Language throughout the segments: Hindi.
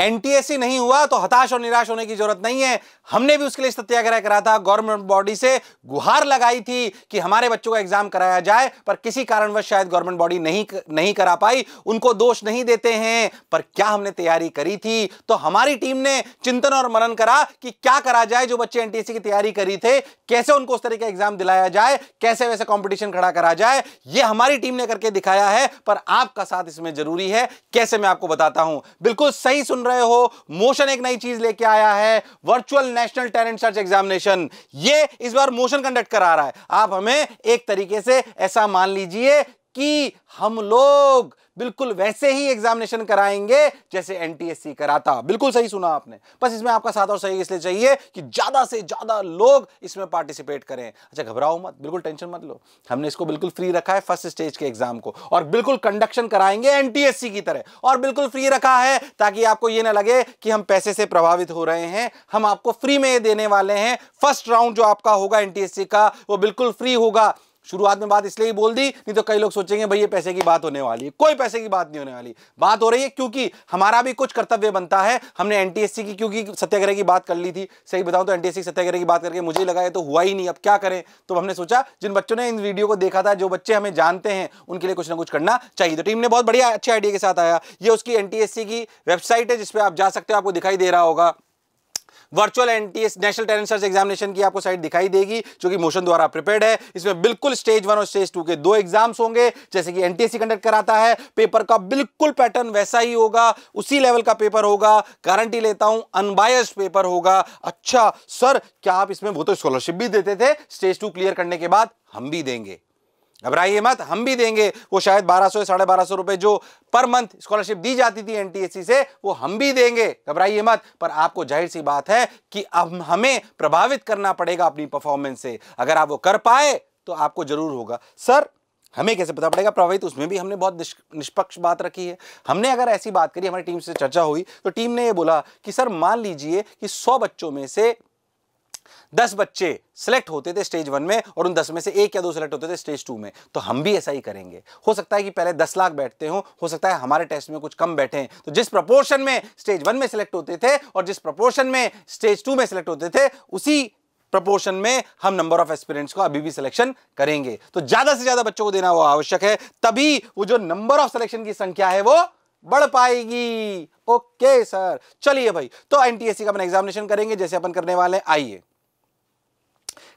एनटीएससी नहीं हुआ तो हताश और निराश होने की जरूरत नहीं है हमने भी उसके लिए सत्याग्रह करा था गवर्नमेंट बॉडी से गुहार लगाई थी कि हमारे बच्चों का एग्जाम कराया जाए पर किसी कारणवश शायद गवर्नमेंट बॉडी नहीं नहीं करा पाई उनको दोष नहीं देते हैं पर क्या हमने तैयारी करी थी तो हमारी टीम ने चिंतन और मनन करा कि क्या करा जाए जो बच्चे एनटीएससी की तैयारी करी थे कैसे उनको उस तरह का एग्जाम दिलाया जाए कैसे वैसे कॉम्पिटिशन खड़ा करा जाए यह हमारी टीम ने करके दिखाया है पर आपका साथ इसमें जरूरी है कैसे मैं आपको बताता हूं बिल्कुल सही सुन रहे हो मोशन एक नई चीज लेके आया है virtual national talent search examination ये इस बार मोशन कंडक्ट करा रहा है आप हमें एक तरीके से ऐसा मान लीजिए कि हम लोग बिल्कुल वैसे ही एग्जामिनेशन कराएंगे जैसे एनटीएससी कराता बिल्कुल सही सुना आपने बस इसमें आपका साथ और सही इसलिए चाहिए कि ज़्यादा से ज़्यादा लोग इसमें पार्टिसिपेट करें अच्छा घबराओ मत बिल्कुल टेंशन मत लो हमने इसको बिल्कुल फ्री रखा है फर्स्ट स्टेज के एग्जाम को और बिल्कुल कंडक्शन कराएंगे एनटीएससी की तरह और बिल्कुल फ्री रखा है ताकि आपको यह ना लगे कि हम पैसे से प्रभावित हो रहे हैं हम आपको फ्री में देने वाले हैं फर्स्ट राउंड जो आपका होगा एनटीएससी का वो बिल्कुल फ्री होगा शुरुआत में बात इसलिए ही बोल दी नहीं तो कई लोग सोचेंगे भाई ये पैसे की बात होने वाली है कोई पैसे की बात नहीं होने वाली बात हो रही है क्योंकि हमारा भी कुछ कर्तव्य बनता है हमने एनटीएससी की क्योंकि सत्याग्रह की बात कर ली थी सही बताऊं तो एनटीएससी सत्याग्रह की बात करके मुझे लगा है तो हुआ ही नहीं अब क्या करें तो हमने सोचा जिन बच्चों ने इन वीडियो को देखा था जो बच्चे हमें जानते हैं उनके लिए कुछ ना कुछ करना चाहिए तो टीम ने बहुत बढ़िया अच्छे आइडिया के साथ आया ये उसकी एन की वेबसाइट है जिसपे आप जा सकते हो आपको दिखाई दे रहा होगा virtual NTS national talent search examination की आपको साइट दिखाई देगी जो कि मोशन द्वारा प्रिपेयर है इसमें बिल्कुल स्टेज वन और स्टेज टू के दो एग्जाम्स होंगे जैसे कि एनटीएससी कंडक्ट कराता है पेपर का बिल्कुल पैटर्न वैसा ही होगा उसी लेवल का पेपर होगा गारंटी लेता हूं अनबायस पेपर होगा अच्छा सर क्या आप इसमें वो तो स्कॉलरशिप भी देते थे स्टेज टू क्लियर करने के बाद हम भी देंगे घबराइए मत हम भी देंगे वो शायद बारह सौ साढ़े बारह सौ रुपए जो पर मंथ स्कॉलरशिप दी जाती थी एनटीएससी से वो हम भी देंगे घबराइए मत पर आपको जाहिर सी बात है कि अब हमें प्रभावित करना पड़ेगा अपनी परफॉर्मेंस से अगर आप वो कर पाए तो आपको जरूर होगा सर हमें कैसे पता पड़ेगा प्रभावित उसमें भी हमने बहुत निष्पक्ष बात रखी है हमने अगर ऐसी बात करी हमारी टीम से चर्चा हुई तो टीम ने ये बोला कि सर मान लीजिए कि सौ बच्चों में से दस बच्चे सेलेक्ट होते थे स्टेज वन में और उन दस में से एक या दो सेलेक्ट होते थे स्टेज टू में तो हम भी ऐसा ही करेंगे हो सकता है कि पहले दस लाख बैठते हो हो सकता है हमारे टेस्ट में कुछ कम बैठे तो जिस प्रपोर्शन में स्टेज वन में सेलेक्ट होते थे और जिस प्रपोर्शन में स्टेज टू में सेलेक्ट होते थे उसी प्रपोर्शन में हम नंबर ऑफ एस्पिरेंट्स को अभी भी सिलेक्शन करेंगे तो ज्यादा से ज्यादा बच्चों को देना वो आवश्यक है तभी वो जो नंबर ऑफ सिलेक्शन की संख्या है वो बढ़ पाएगी ओके सर चलिए भाई तो एनटीएससी का अपन एग्जामिनेशन करेंगे जैसे अपन करने वाले आइए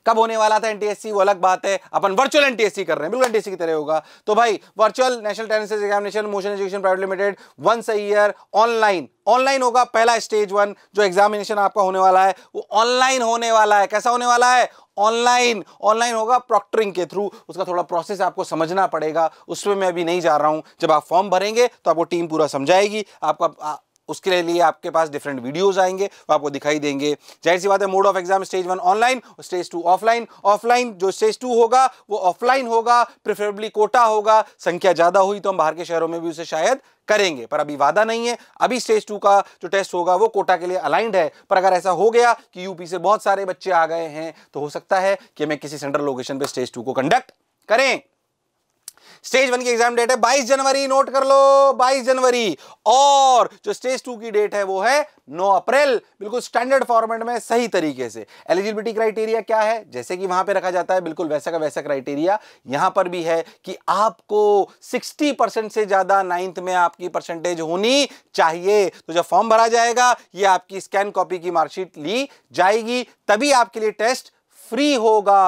कब होने वाला था एनटीएससी वो अलग बात है अपन वर्चुअल एनटीएससी कर रहे हैं बिल्कुल एनटीएससी की तरह होगा तो भाई virtual national tennis examination motion education private limited once a year online online होगा पहला स्टेज वन जो एग्जामिनेशन आपका होने वाला है वो ऑनलाइन होने वाला है कैसा होने वाला है ऑनलाइन ऑनलाइन होगा प्रॉक्टरिंग के थ्रू उसका थोड़ा प्रोसेस आपको समझना पड़ेगा उसमें मैं अभी नहीं जा रहा हूं जब आप फॉर्म भरेंगे तो आपको टीम पूरा समझाएगी आपका उसके लिए लिए आपके पास डिफरेंट वीडियोस आएंगे वो आपको दिखाई देंगे जाहिर सी बात है mode of exam stage one online stage two offline offline जो स्टेज टू होगा वो ऑफलाइन होगा प्रिफरेबली कोटा होगा संख्या ज़्यादा हुई तो हम बाहर के शहरों में भी उसे शायद करेंगे पर अभी वादा नहीं है अभी स्टेज टू का जो टेस्ट होगा वो कोटा के लिए अलाइंड है पर अगर ऐसा हो गया कि यूपी से बहुत सारे बच्चे आ गए हैं तो हो सकता है कि मैं किसी सेंट्रल लोकेशन पर स्टेज टू को कंडक्ट करें स्टेज वन की एग्जाम डेट है 22 जनवरी नोट कर लो 22 जनवरी और जो स्टेज टू की डेट है वो है 9 अप्रैल बिल्कुल स्टैंडर्ड फॉर्मेट में सही तरीके से एलिजिबिलिटी क्राइटेरिया क्या है जैसे कि वहां पे रखा जाता है बिल्कुल वैसा का वैसा क्राइटेरिया यहां पर भी है कि आपको 60 परसेंट से ज्यादा नाइन्थ में आपकी परसेंटेज होनी चाहिए तो जब फॉर्म भरा जाएगा ये आपकी स्कैन कॉपी की मार्कशीट ली जाएगी तभी आपके लिए टेस्ट फ्री होगा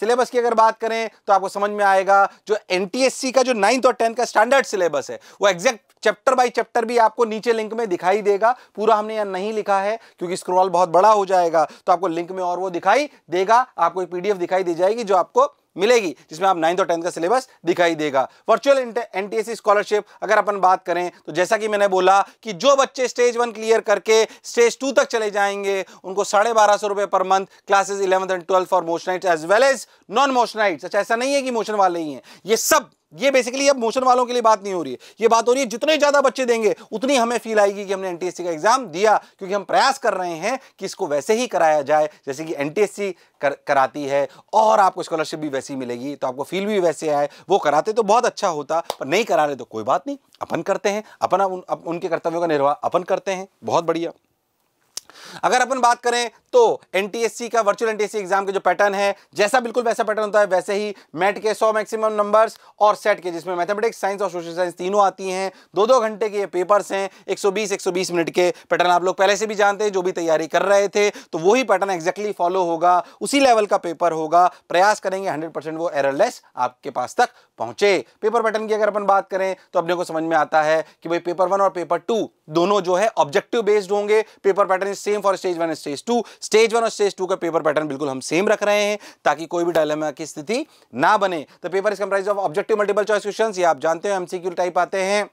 सिलेबस की अगर बात करें तो आपको समझ में आएगा जो एनटीएससी का जो नाइन्थ और टेंथ का स्टैंडर्ड सिलेबस है वो एग्जैक्ट चैप्टर बाय चैप्टर भी आपको नीचे लिंक में दिखाई देगा पूरा हमने यहाँ नहीं लिखा है क्योंकि स्क्रॉल बहुत बड़ा हो जाएगा तो आपको लिंक में और वो दिखाई देगा आपको एक पीडीएफ दिखाई दी जाएगी जो आपको मिलेगी जिसमें आप नाइन्थ और टेंथ का सिलेबस दिखाई देगा वर्चुअल एनटीएससी स्कॉलरशिप अगर अपन बात करें तो जैसा कि मैंने बोला कि जो बच्चे स्टेज वन क्लियर करके स्टेज टू तक चले जाएंगे उनको साढ़े बारह सौ रुपए पर month classes eleventh and twelfth for motionites as well as non motionites अच्छा ऐसा नहीं है कि मोशन वाले ही हैं ये सब ये बेसिकली अब मोशन वालों के लिए बात नहीं हो रही है ये बात हो रही है जितने ज़्यादा बच्चे देंगे उतनी हमें फील आएगी कि हमने एनटीएससी का एग्ज़ाम दिया क्योंकि हम प्रयास कर रहे हैं कि इसको वैसे ही कराया जाए जैसे कि एनटीएससी कर, कराती है और आपको स्कॉलरशिप भी वैसी मिलेगी तो आपको फील भी वैसे आए वो कराते तो बहुत अच्छा होता पर नहीं करा रहे तो कोई बात नहीं अपन करते हैं अपन उन, उनके कर्तव्यों का निर्वाह अपन करते हैं बहुत बढ़िया अगर अपन बात करें तो एनटीएससी का वर्चुअल एनटीएससी एग्जाम का जो पैटर्न है जैसा बिल्कुल वैसा पैटर्न होता है वैसे ही मैट के सौ मैक्सिमम नंबर्स और सेट के जिसमें मैथमेटिक्स साइंस और सोशल साइंस तीनों आती हैं दो दो घंटे के ये पेपर्स हैं 120 120 मिनट के पैटर्न आप लोग पहले से भी जानते हैं जो भी तैयारी कर रहे थे तो वही पैटर्न एक्जैक्टली फॉलो होगा उसी लेवल का पेपर होगा प्रयास करेंगे हंड्रेड वो एररलेस आपके पास तक पहुंचे पेपर पैटर्न की अगर अपन बात करें तो अपने को समझ में आता है कि भाई पेपर वन और पेपर टू दोनों जो है ऑब्जेक्टिव बेस्ड होंगे paper pattern same for stage one stage two stage one और स्टेज टू का पेपर पैटर्न बिल्कुल हम सेम रख रहे हैं ताकि कोई भी डायलेमा की स्थिति ना बने तो paper is comprise of objective multiple choice question ये आप जानते हो एमसीक्यू टाइप आते हैं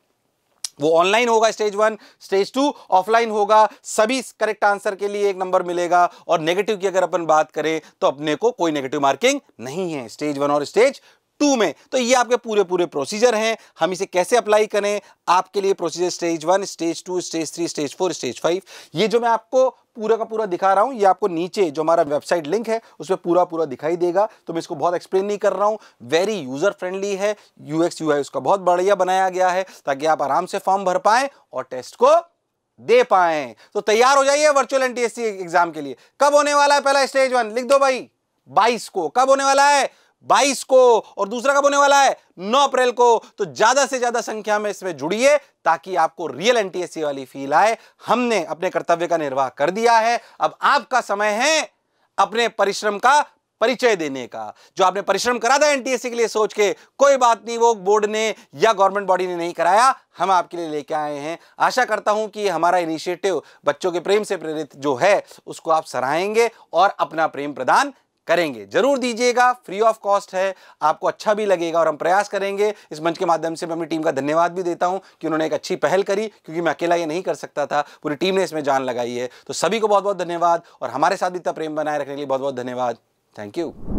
वो ऑनलाइन होगा stage one stage two offline होगा सभी करेक्ट आंसर के लिए एक नंबर मिलेगा और नेगेटिव की अगर अपन बात करें तो अपने को कोई नेगेटिव मार्किंग नहीं है स्टेज वन और स्टेज टू में तो ये आपके पूरे पूरे प्रोसीजर हैं हम इसे कैसे अप्लाई करें आपके लिए procedure stage one stage two stage three stage four stage five ये जो मैं आपको पूरा का पूरा दिखा रहा हूं ये आपको नीचे जो हमारा वेबसाइट लिंक है उस पर पूरा पूरा दिखाई देगा तो मैं इसको बहुत एक्सप्लेन नहीं कर रहा हूं वेरी यूज़र फ्रेंडली है यूएक्स यू उसका बहुत बढ़िया बनाया गया है ताकि आप आराम से फॉर्म भर पाए और टेस्ट को दे पाए तो तैयार हो जाइए वर्चुअल एन एग्जाम के लिए कब होने वाला है पहला स्टेज वन लिख दो भाई बाईस को कब होने वाला है बाईस को और दूसरा कब होने वाला है नौ अप्रैल को तो ज्यादा से ज्यादा संख्या में इसमें जुड़िए ताकि आपको रियल एनटीएससी वाली फील आए हमने अपने कर्तव्य का निर्वाह कर दिया है अब आपका समय है अपने परिश्रम का परिचय देने का जो आपने परिश्रम करा था एनटीएससी के लिए सोच के कोई बात नहीं वो बोर्ड ने या गवर्नमेंट बॉडी ने नहीं कराया हम आपके लिए लेके आए हैं आशा करता हूं कि हमारा इनिशिएटिव बच्चों के प्रेम से प्रेरित जो है उसको आप सराहेंगे और अपना प्रेम प्रदान करेंगे जरूर दीजिएगा फ्री ऑफ कॉस्ट है आपको अच्छा भी लगेगा और हम प्रयास करेंगे इस मंच के माध्यम से मैं अपनी टीम का धन्यवाद भी देता हूं कि उन्होंने एक अच्छी पहल करी क्योंकि मैं अकेला ये नहीं कर सकता था पूरी टीम ने इसमें जान लगाई है तो सभी को बहुत बहुत धन्यवाद और हमारे साथ भी इतना प्रेम बनाए रखने के लिए बहुत बहुत धन्यवाद थैंक यू